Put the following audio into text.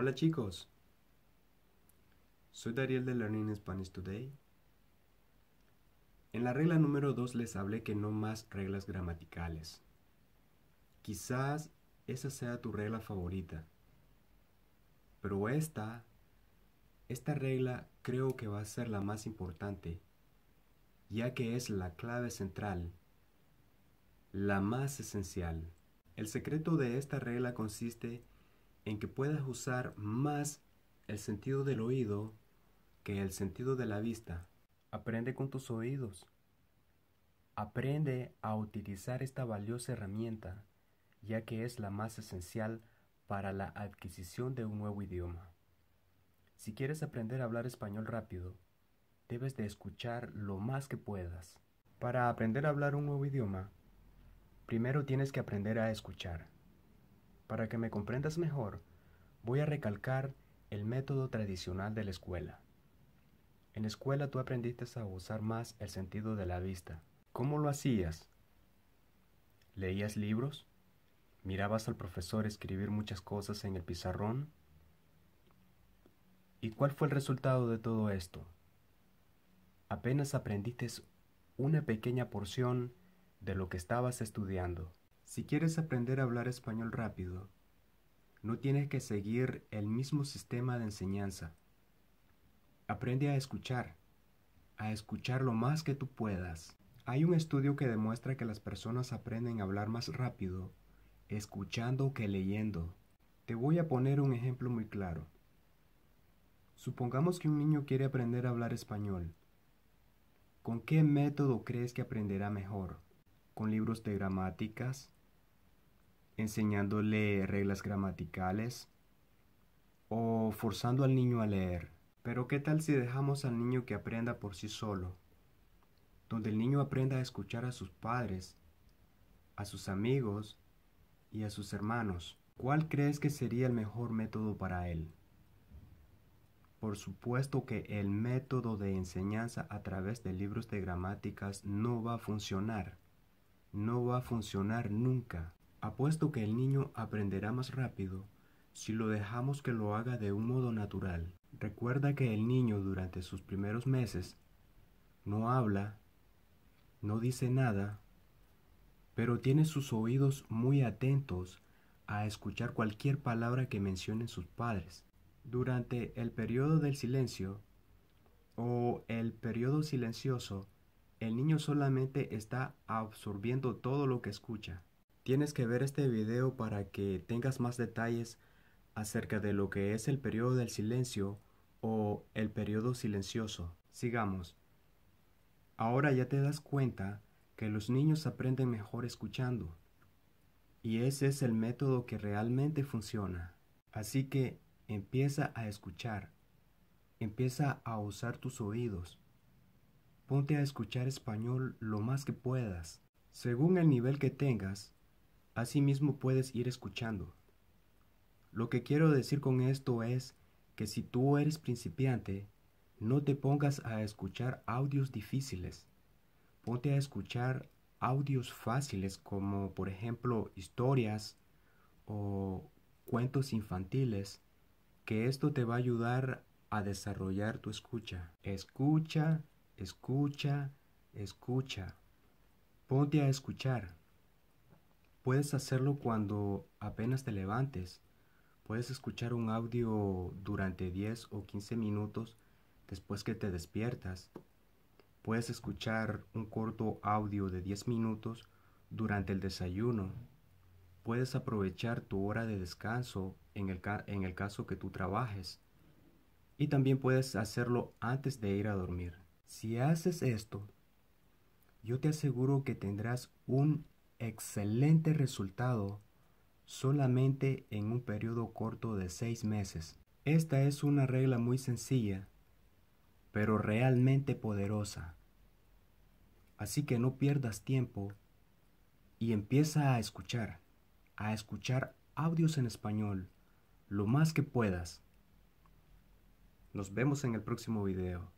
Hola chicos, soy Dariel de Learning Spanish Today. En la regla número 2 les hablé que no más reglas gramaticales. Quizás esa sea tu regla favorita, pero esta, esta regla creo que va a ser la más importante, ya que es la clave central, la más esencial. El secreto de esta regla consiste en en que puedas usar más el sentido del oído que el sentido de la vista. Aprende con tus oídos. Aprende a utilizar esta valiosa herramienta, ya que es la más esencial para la adquisición de un nuevo idioma. Si quieres aprender a hablar español rápido, debes de escuchar lo más que puedas. Para aprender a hablar un nuevo idioma, primero tienes que aprender a escuchar. Para que me comprendas mejor, voy a recalcar el método tradicional de la escuela. En escuela tú aprendiste a usar más el sentido de la vista. ¿Cómo lo hacías? ¿Leías libros? ¿Mirabas al profesor escribir muchas cosas en el pizarrón? ¿Y cuál fue el resultado de todo esto? Apenas aprendiste una pequeña porción de lo que estabas estudiando. Si quieres aprender a hablar español rápido, no tienes que seguir el mismo sistema de enseñanza. Aprende a escuchar, a escuchar lo más que tú puedas. Hay un estudio que demuestra que las personas aprenden a hablar más rápido escuchando que leyendo. Te voy a poner un ejemplo muy claro. Supongamos que un niño quiere aprender a hablar español. ¿Con qué método crees que aprenderá mejor? ¿Con libros de gramáticas? enseñándole reglas gramaticales o forzando al niño a leer. Pero ¿qué tal si dejamos al niño que aprenda por sí solo? Donde el niño aprenda a escuchar a sus padres, a sus amigos y a sus hermanos. ¿Cuál crees que sería el mejor método para él? Por supuesto que el método de enseñanza a través de libros de gramáticas no va a funcionar. No va a funcionar nunca. Apuesto que el niño aprenderá más rápido si lo dejamos que lo haga de un modo natural. Recuerda que el niño durante sus primeros meses no habla, no dice nada, pero tiene sus oídos muy atentos a escuchar cualquier palabra que mencionen sus padres. Durante el periodo del silencio o el periodo silencioso, el niño solamente está absorbiendo todo lo que escucha. Tienes que ver este video para que tengas más detalles acerca de lo que es el periodo del silencio o el periodo silencioso. Sigamos. Ahora ya te das cuenta que los niños aprenden mejor escuchando. Y ese es el método que realmente funciona. Así que empieza a escuchar. Empieza a usar tus oídos. Ponte a escuchar español lo más que puedas. Según el nivel que tengas, Asimismo puedes ir escuchando. Lo que quiero decir con esto es que si tú eres principiante, no te pongas a escuchar audios difíciles. Ponte a escuchar audios fáciles como por ejemplo historias o cuentos infantiles, que esto te va a ayudar a desarrollar tu escucha. Escucha, escucha, escucha. Ponte a escuchar. Puedes hacerlo cuando apenas te levantes. Puedes escuchar un audio durante 10 o 15 minutos después que te despiertas. Puedes escuchar un corto audio de 10 minutos durante el desayuno. Puedes aprovechar tu hora de descanso en el, en el caso que tú trabajes. Y también puedes hacerlo antes de ir a dormir. Si haces esto, yo te aseguro que tendrás un excelente resultado solamente en un periodo corto de seis meses. Esta es una regla muy sencilla, pero realmente poderosa. Así que no pierdas tiempo y empieza a escuchar, a escuchar audios en español lo más que puedas. Nos vemos en el próximo video.